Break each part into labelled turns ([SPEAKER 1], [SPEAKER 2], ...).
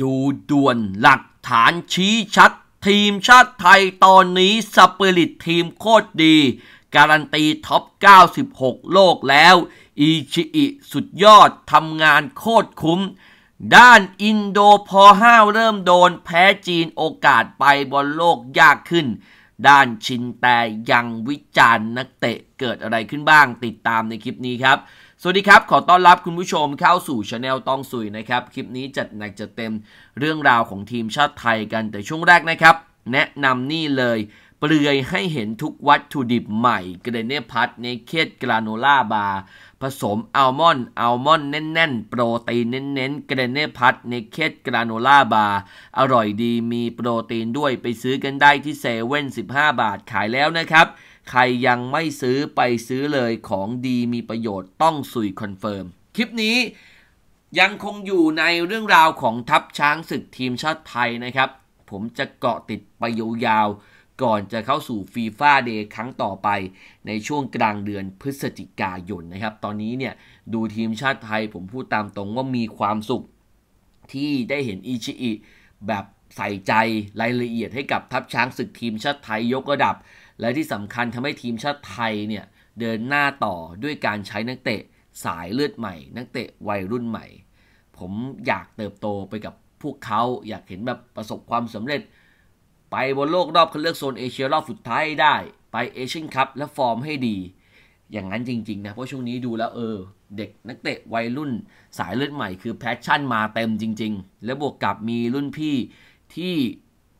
[SPEAKER 1] ดูด่วนหลักฐานชี้ชัด ทีมชาติไทยตอนนี้ สปิริตทีมโคตรดี การันตีท็อป 96 โลกแล้ว อีชิอิสุดยอดทำงานโคตรคุ้มด้านอินโดพอห้าเริ่มโดนแพ้จีนโอกาสไปบอลโลกยากขึ้นด้านชินแต่ยังวิจารณ์นักเตะ เกิดอะไรขึ้นบ้างติดตามในคลิปนี้ครับ สวัสดีครับ ขอต้อนรับคุณผู้ชมเข้าสู่ช anel ต้องสุยนะครับ คลิปนี้จัดหนักจัดเต็มเรื่องราวของทีมชาติไทยกันแต่ช่วงแรกนะครับ แนะนำนี่เลย เปลือยให้เห็นทุกวัตถุดิบใหม่เกรเนพัทในเคสกราโนล่าบาร์ผสมอัลมอนด์อัลมอนด์แน่นๆ โปรตีนเน้นๆเกรเนพัทในเคสกราโนล่าบาร์อร่อยดีมีโปรตีนด้วยไปซื้อกันได้ที่เซเว่นสิบาทขายแล้วนะครับ ใครยังไม่ซื้อไปซื้อเลยของดีมีประโยชน์ต้องสุยคอนเฟิร์ม คลิปนี้ยังคงอยู่ในเรื่องราวของทัพช้างศึกทีมชาติไทยนะครับ ผมจะเกาะติดไปยาวๆก่อนจะเข้าสู่ฟีฟ่าเดย์ครั้งต่อไปในช่วงกลางเดือนพฤศจิกายนนะครับ ตอนนี้เนี่ย ดูทีมชาติไทยผมพูดตามตรงว่ามีความสุข ที่ได้เห็นอิชิอิแบบใส่ใจรายละเอียดให้กับทัพช้างศึกทีมชาติไทยยกระดับ และที่สำคัญทำให้ทีมชาติไทยเนี่ย เดินหน้าต่อด้วยการใช้นักเตะ สายเลือดใหม่ นักเตะวัยรุ่นใหม่ ผมอยากเติบโตไปกับพวกเขาอยากเห็นแบบประสบความสำเร็จไปบนโลกรอบคัดเลือกโซนเอเชียรอบสุดท้ายได้ไปเอเชียนคัพและฟอร์มให้ดี อย่างนั้นจริงๆ นะเพราะช่วงนี้ดูแล้วเออ เด็กนักเตะวัยรุ่นสายเลือดใหม่คือแพชชั่นมาเต็มจริงๆ และบวกกับมีรุ่นพี่ที่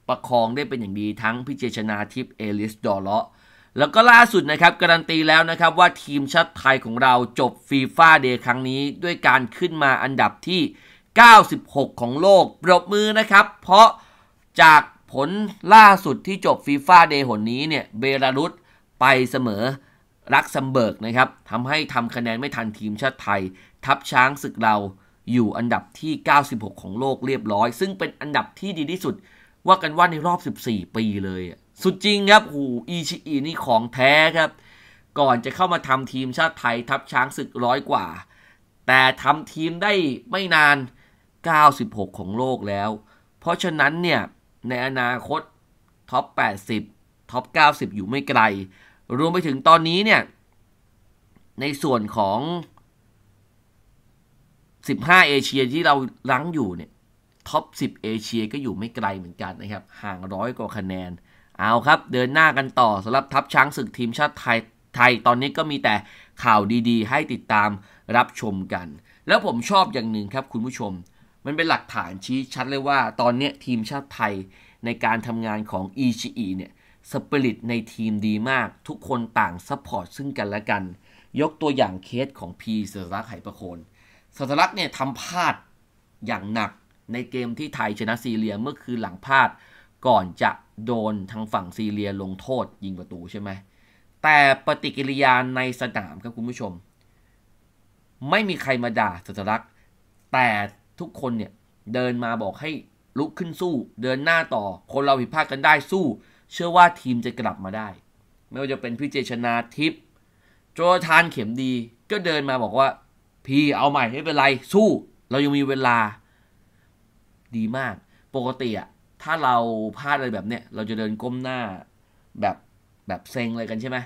[SPEAKER 1] ประคองได้เป็นอย่างดี ทั้งพิเจชนาทิพย์เอลิส ดอเลาะแล้วก็ล่าสุดนะครับการันตีแล้วนะครับ ว่าทีมชาติไทยของเราจบฟีฟ่าเดย์ครั้งนี้ด้วยการขึ้นมาอันดับที่96 ของโลกปรบมือนะครับเพราะจากผลล่าสุดที่จบฟีฟ่าเดย์หนนี้เนี่ยเบลารุสไปเสมอรักซัมเบิร์กนะครับทำให้ทำคะแนนไม่ทันทีมชาติไทย ทับช้างศึกเราอยู่อันดับที่ 96 ของโลกเรียบร้อย ซึ่งเป็นอันดับที่ดีที่สุดว่ากันว่าในรอบ 14 ปีเลยสุดจริงครับหูอีชอีนี่ของแท้ครับ ก่อนจะเข้ามาทำทีมชาติไทยทับช้างศึกร้อยกว่า แต่ทำทีมได้ไม่นาน 96 ของโลกแล้ว เพราะฉะนั้นเนี่ยในอนาคต ท็อป 80 ท็อป 90 อยู่ไม่ไกล รวมไปถึงตอนนี้เนี่ย ในส่วนของ 15 เอเชียที่เราลังอยู่เนี่ย ท็อป 10 เอเชียก็อยู่ไม่ไกลเหมือนกันนะครับ ห่างร้อยกว่าคะแนน เอาครับ เดินหน้ากันต่อสำหรับทัพช้างศึกทีมชาติไทยไทยตอนนี้ก็มีแต่ข่าวดีๆ ให้ติดตามรับชมกัน แล้วผมชอบอย่างหนึ่งครับคุณผู้ชมมันเป็นหลักฐานชี้ชัดเลยว่าตอนนี้ทีมชาติไทยในการทำงานของอีชีอีเนี่ยสปิริตในทีมดีมาก ทุกคนต่างซัพพอร์ตซึ่งกันและกัน ยกตัวอย่างเคสของพีสรักไหประโคนสรักเนี่ยทำพลาดอย่างหนักในเกมที่ไทยชนะซีเรียเมื่อคืนหลังพลาด ก่อนจะโดนทางฝั่งซีเรียลงโทษยิงประตูใช่ไหมแต่ปฏิกิริยาในสนามครับคุณผู้ชม ไม่มีใครมาด่าสรักแต่ทุกคนเนี่ยเดินมาบอกให้ลุกขึ้นสู้ เดินหน้าต่อคนเราผิดพลาดกันได้สู้ เชื่อว่าทีมจะกลับมาได้ ไม่ว่าจะเป็นพี่เจชนาทิพย์ โจทานเข็มดีก็เดินมาบอกว่าพี่เอาใหม่ไม่เป็นไรสู้ เรายังมีเวลาดีมาก ปกติอะถ้าเราพลาดอะไรแบบเนี้ยเราจะเดินก้มหน้าแบบแบบเซ็งเลยกันใช่ไหม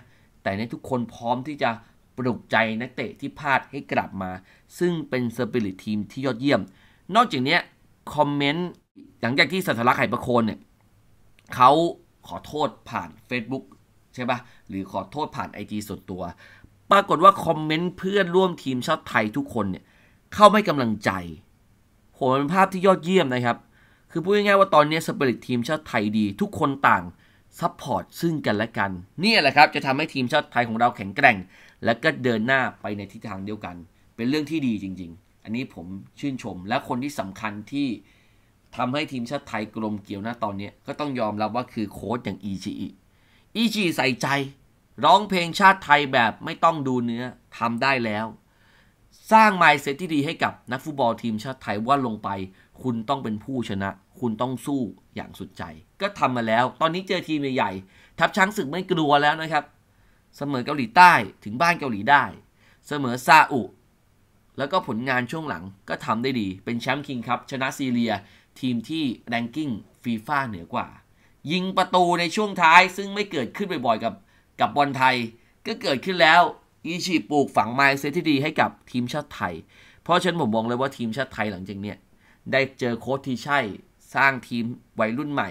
[SPEAKER 1] แต่ในทุกคนพร้อมที่จะปลุกใจนักเตะที่พลาดให้กลับมา ซึ่งเป็นสปิริตทีมที่ยอดเยี่ยมนอกจากนี้คอมเมนต์หลังจากที่สัตลักไข่ประโคนเนี่ยเขาขอโทษผ่าน Facebook ใช่ปะ่ะหรือขอโทษผ่านไอจีส่วนตัว ปรากฏว่าคอมเมนต์เพื่อนร่วมทีมชาติไทยทุกคนเนี่ยเข้าไม่กำลังใจ โหเป็นภาพที่ยอดเยี่ยมนะครับ คือพูดง่ายๆว่าตอนนี้สเปริตทีมชาติไทยดีทุกคนต่าง ซัพพอร์ตซึ่งกันและกัน นี่แหละครับจะทำให้ทีมชาติไทยของเราแข็งแกร่ง และก็เดินหน้าไปในทิศทางเดียวกัน เป็นเรื่องที่ดีจริง ๆอันนี้ผมชื่นชมและคนที่สำคัญที่ทำให้ทีมชาติไทยกลมเกี่ยวนะตอนนี้ก็ต้องยอมรับว่าคือโค้ชอย่างอีชีอีชีใส่ใจ ร้องเพลงชาติไทยแบบไม่ต้องดูเนื้อทำได้แล้ว สร้างไมล์เซตที่ดีให้กับนักฟุตบอลทีมชาติไทยว่าลงไป คุณต้องเป็นผู้ชนะ คุณต้องสู้อย่างสุดใจ ก็ทำมาแล้วตอนนี้เจอทีมใหญ่ๆทัพช้างศึกไม่กลัวแล้วนะครับ เสมอเกาหลีใต้ถึงบ้านเกาหลีได้ เสมอซาอุแล้วก็ผลงานช่วงหลังก็ทำได้ดี เป็นแชมป์คิงครับชนะซีเรีย ทีมที่แรงกิ้งฟีฟ่าเหนือกว่า ยิงประตูในช่วงท้ายซึ่งไม่เกิดขึ้นบ่อยๆ กับ กับบอลไทย ก็เกิดขึ้นแล้วอีชีปลูกฝังไมซ์เซตที่ดีให้กับทีมชาติไทย เพราะฉะนั้นผมมองเลยว่าทีมชาติไทยหลังจากนี้ได้เจอโค้ชที่ใช่สร้างทีมวัยรุ่นใหม่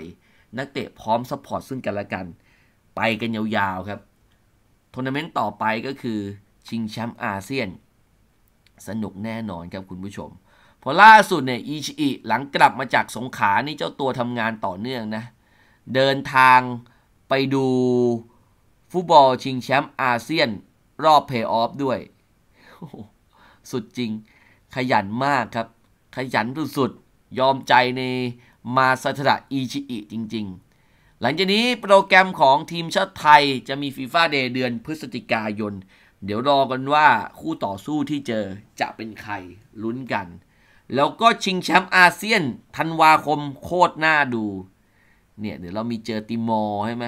[SPEAKER 1] นักเตะพร้อมซัพพอร์ตซึ่งกันและกัน ไปกันยาวๆครับทัวร์นาเมนต์ต่อไปก็คือชิงแชมป์อาเซียนสนุกแน่นอนครับคุณผู้ชมพอล่าสุดเนี่ยอิชิอิหลังกลับมาจากสงขานี่เจ้าตัวทำงานต่อเนื่องนะ เดินทางไปดูฟุตบอลชิงแชมป์อาเซียน รอบเพย์ออฟด้วย สุดจริงขยันมากครับ ขยันสุดๆยอมใจในมาซาทระอิชิอิจริงๆ หลังจากนี้โปรแกรมของทีมชาติไทย จะมีฟีฟ่าเดย์เดือนพฤศจิกายนเดี๋ยวรอกันว่าคู่ต่อสู้ที่เจอจะเป็นใครลุ้นกัน แล้วก็ชิงแชมป์อาเซียน ธันวาคมโคตรน่าดู เนี่ยเดี๋ยวเรามีเจอติมอร์ใช่ไหม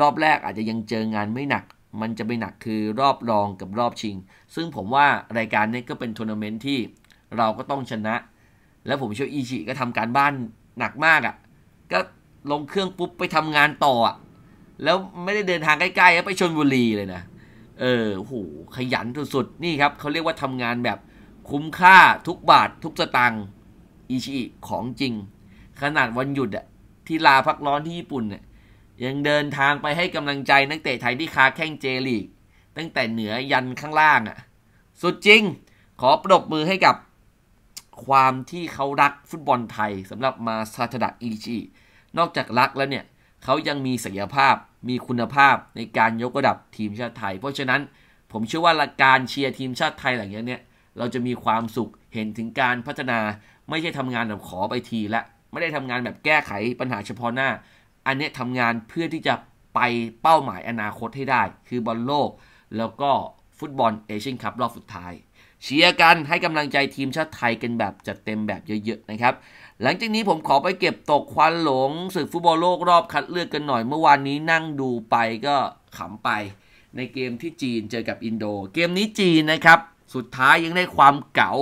[SPEAKER 1] รอบแรกอาจจะยังเจองานไม่หนัก มันจะไปหนักคือรอบรองกับรอบชิง ซึ่งผมว่ารายการนี้ก็เป็นทัวร์นาเมนต์ที่เราก็ต้องชนะ แล้วผมเชื่ออีชิก็ทำการบ้านหนักมากอะ่ะก็ลงเครื่องปุ๊บไปทำงานต่ออ่ะแล้วไม่ได้เดินทางใกล้ๆไปชนบุรีเลยนะเออโห ขยันสุดๆ นี่ครับเขาเรียกว่าทำงานแบบคุ้มค่าทุกบาททุกสตางค์อิชิของจริง ขนาดวันหยุดอะที่ลาพักร้อนที่ญี่ปุ่นเนี่ยยังเดินทางไปให้กำลังใจนักเตะไทยที่คาแข้งเจลีก ตั้งแต่เหนือยันข้างล่างอะสุดจริงขอปรบมือให้กับความที่เขารักฟุตบอลไทยสำหรับมาซาชดะอิชินอกจากรักแล้วเนี่ยเขายังมีศักยภาพมีคุณภาพในการยกระดับทีมชาติไทย เพราะฉะนั้นผมเชื่อว่าการเชียร์ทีมชาติไทยหลังจากนี้เราจะมีความสุขเห็นถึงการพัฒนา ไม่ใช่ทำงานแบบขอไปทีละไม่ได้ทำงานแบบแก้ไขปัญหาเฉพาะหน้า อันนี้ทำงานเพื่อที่จะไปเป้าหมายอนาคตให้ได้ คือบอลโลก แล้วก็ฟุตบอลเอเชียนคัพรอบสุดท้าย เชียร์กันให้กำลังใจทีมชาติไทยกันแบบจัดเต็มแบบเยอะๆนะครับหลังจากนี้ผมขอไปเก็บตกควันหลง ศึกฟุตบอลโลกรอบคัดเลือกกันหน่อยเมื่อวานนี้นั่งดูไปก็ขำไป ในเกมที่จีนเจอกับอินโด เกมนี้จีนนะครับ สุดท้ายยังได้ความเก๋า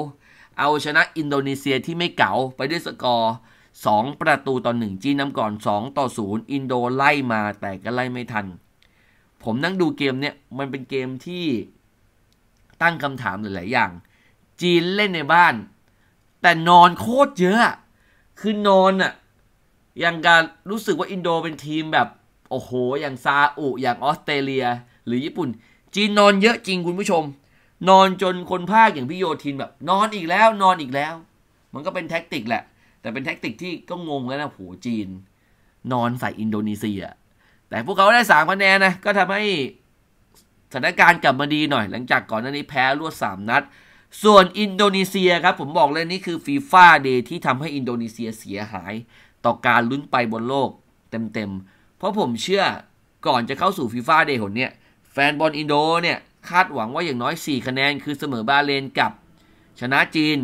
[SPEAKER 1] เอาชนะอินโดนีเซียที่ไม่เก๋าไปด้วยสกอร์ 2 ประตูต่อ 1 จีนนำก่อน 2 ต่อ 0 อินโดไล่มาแต่ก็ไล่ไม่ทัน ผมนั่งดูเกมเนี่ยมันเป็นเกมที่ตั้งคำถามหลาย ๆ อย่าง จีนเล่นในบ้าน แต่นอนโคตรเยอะคือนอนอะอย่างการรู้สึกว่าอินโดเป็นทีมแบบโอ้โห อย่างซาอุอย่างออสเตรเลีย หรือญี่ปุ่น จีนนอนเยอะจริงคุณผู้ชม นอนจนคนภาคอย่างพี่โยทินแบบ นอนอีกแล้ว นอนอีกแล้ว มันก็เป็นแท็กติกแหละแต่เป็นแท็กติกที่ก็งงแล้วนะโหจีน นอนใส่อินโดนีเซีย แต่พวกเขาได้สามคะแนนนะก็ทำให้สถานการณ์กลับมาดีหน่อย หลังจากก่อนหน้านี้แพ้รวดสามนัดส่วนอินโดนีเซียครับผมบอกเลยนี่คือฟีฟ่าเดย์ที่ทำให้อินโดนีเซียเสียหาย ต่อการลุ้นไปบนโลกเต็มๆเพราะผมเชื่อก่อนจะเข้าสู่ฟีฟ่าเดย์หนเนี่ยแฟนบอลอินโดเนี่ยคาดหวังว่าอย่างน้อย 4 คะแนนคือเสมอบาเลนกับชนะจีน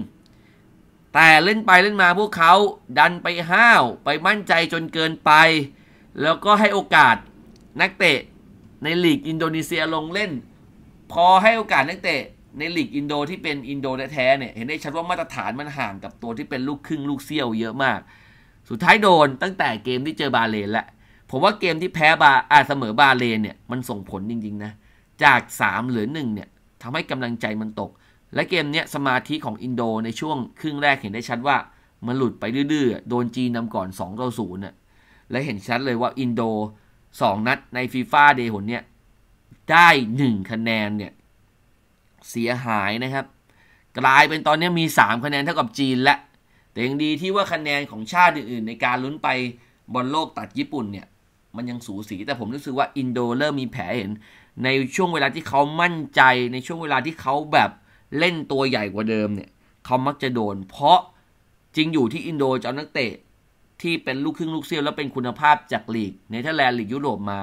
[SPEAKER 1] แต่เล่นไปเล่นมาพวกเขาดันไปห้าวไปมั่นใจจนเกินไป แล้วก็ให้โอกาสนักเตะ ในลีกอินโดนีเซียลงเล่น พอให้โอกาสนักเตะในลีกอินโดที่เป็นอินโดแท้ๆเนี่ยเห็นได้ชัดว่ามาตรฐานมันห่างกับตัวที่เป็นลูกครึ่งลูกเซี่ยวเยอะมาก สุดท้ายโดนตั้งแต่เกมที่เจอบาเลนและผมว่าเกมที่แพ้บาอาเสมอบาเลนเนี่ยมันส่งผลจริงๆนะจาก 3 เหลือ1เนี่ยทำให้กำลังใจมันตก และเกมเนี้ยสมาธิของอินโดในช่วงครึ่งแรกเห็นได้ชัดว่ามันหลุดไปดื้อๆโดนจีนนำก่อน2ต่อศูนย์เน่ยและเห็นชัดเลยว่าอินโด2นัดในฟีฟ่าเดย์หนเนี่ยได้ 1 คะแนนเนี่ยเสียหายนะครับ กลายเป็นตอนนี้มี 3 คะแนนเท่ากับจีนและ แต่ยังดีที่ว่าคะแนนของชาติอื่นๆ ในการลุ้นไปบอลโลกตัดญี่ปุ่นเนี่ย มันยังสูสีแต่ผมรู้สึกว่าอินโดเริ่มมีแผลเห็น ในช่วงเวลาที่เขามั่นใจในช่วงเวลาที่เขาแบบเล่นตัวใหญ่กว่าเดิมเนี่ย เขามักจะโดนเพราะจริงอยู่ที่อินโดจะเอานักเตะที่เป็นลูกครึ่งลูกเซี่ยวแล้วเป็นคุณภาพจากลีกในเทอร์แลนด์ลีกยุโรปมา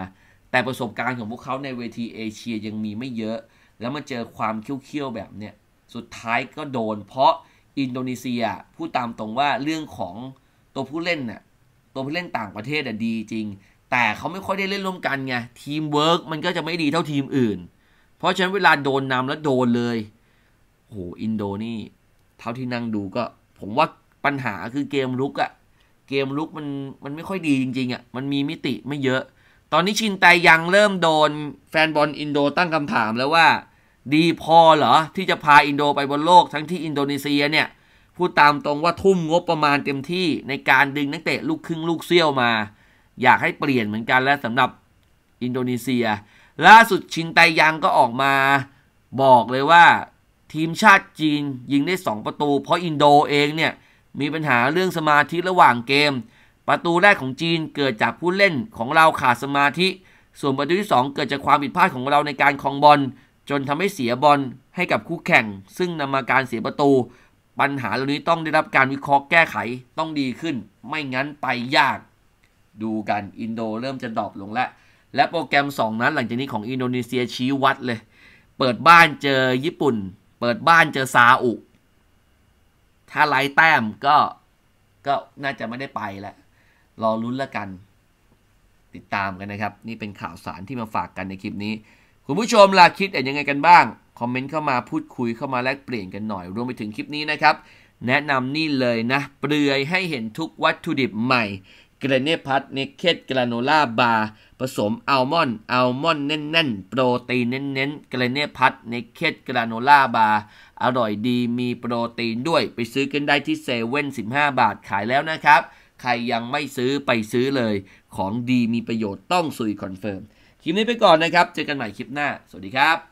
[SPEAKER 1] แต่ประสบการณ์ของพวกเขาในเวทีเอเชียยังมีไม่เยอะแล้วมาเจอความเคี้ยวๆ แบบเนี้ยสุดท้ายก็โดน เพราะอินโดนีเซียพูดตามตรงว่าเรื่องของตัวผู้เล่นน่ะตัวผู้เล่นต่างประเทศอ่ะดีจริง แต่เขาไม่ค่อยได้เล่นร่วมกันไงทีมเวิร์กมันก็จะไม่ดีเท่าทีมอื่น เพราะฉะนั้นเวลาโดนนำแล้วโดนเลยโห อินโดนี่เท่าที่นั่งดูก็ผมว่าปัญหาคือเกมลุกอะเกมลุกมันมันไม่ค่อยดีจริงๆอะมันมีมิติไม่เยอะ ตอนนี้ชินไตยังเริ่มโดนแฟนบอลอินโดตั้งคำถามแล้วว่าดีพอ เหรอ ที่จะพาอินโดไปบนโลกทั้งที่อินโดนีเซียเนี่ยพูดตามตรงว่าทุ่มงบประมาณเต็มที่ในการดึงนักเตะลูกครึ่งลูกเซี่ยวมา อยากให้เปลี่ยนเหมือนกันและสำหรับอินโดนีเซีย ล่าสุดชินไตยังก็ออกมา บอกเลยว่าทีมชาติจีนยิงได้ 2 ประตู เพราะอินโดเองเนี่ยมีปัญหาเรื่องสมาธิระหว่างเกม ประตูแรกของจีนเกิดจากผู้เล่นของเราขาดสมาธิ ส่วนประตูที่ 2 เกิดจากความผิดพลาดของเราในการคองบอลจนทำให้เสียบอลให้กับคู่แข่ง ซึ่งนำมาการเสียประตู ปัญหาเหล่านี้ต้องได้รับการวิเคราะห์แก้ไขต้องดีขึ้น ไม่งั้นไปยากดูกันอินโดเริ่มจะดรอปลงแล้ว และโปรแกรม 2 นั้นหลังจากนี้ของอินโดนีเซียชี้วัดเลย เปิดบ้านเจอญี่ปุ่น เปิดบ้านเจอซาอุ ถ้าไล่แต้มก็ก็น่าจะไม่ได้ไปแล้วรอลุ้นละกัน ติดตามกันนะครับ นี่เป็นข่าวสารที่มาฝากกันในคลิปนี้คุณผู้ชมล่ะคิดเห็นยังไงกันบ้าง คอมเมนต์เข้ามาพูดคุยเข้ามาแลกเปลี่ยนกันหน่อยรวมไปถึงคลิปนี้นะครับ แนะนำนี่เลยนะ เปลือยให้เห็นทุกวัตถุดิบใหม่เกรเนพัทเนเคตกราโนล่าบาร์ผสมอัลมอนด์อัลมอนด์แน่นๆ โปรตีนเน้นๆเกรเนพัทเนเคตกราโนล่าบาร์อร่อยดีมีโปรตีนด้วย ไปซื้อกันได้ที่เซเว่นสิบาทขายแล้วนะครับ ใครยังไม่ซื้อไปซื้อเลย ของดีมีประโยชน์ต้องซุยคอนเฟิร์มคลิปนี้ไปก่อนนะครับ เจอกันใหม่คลิปหน้า สวัสดีครับ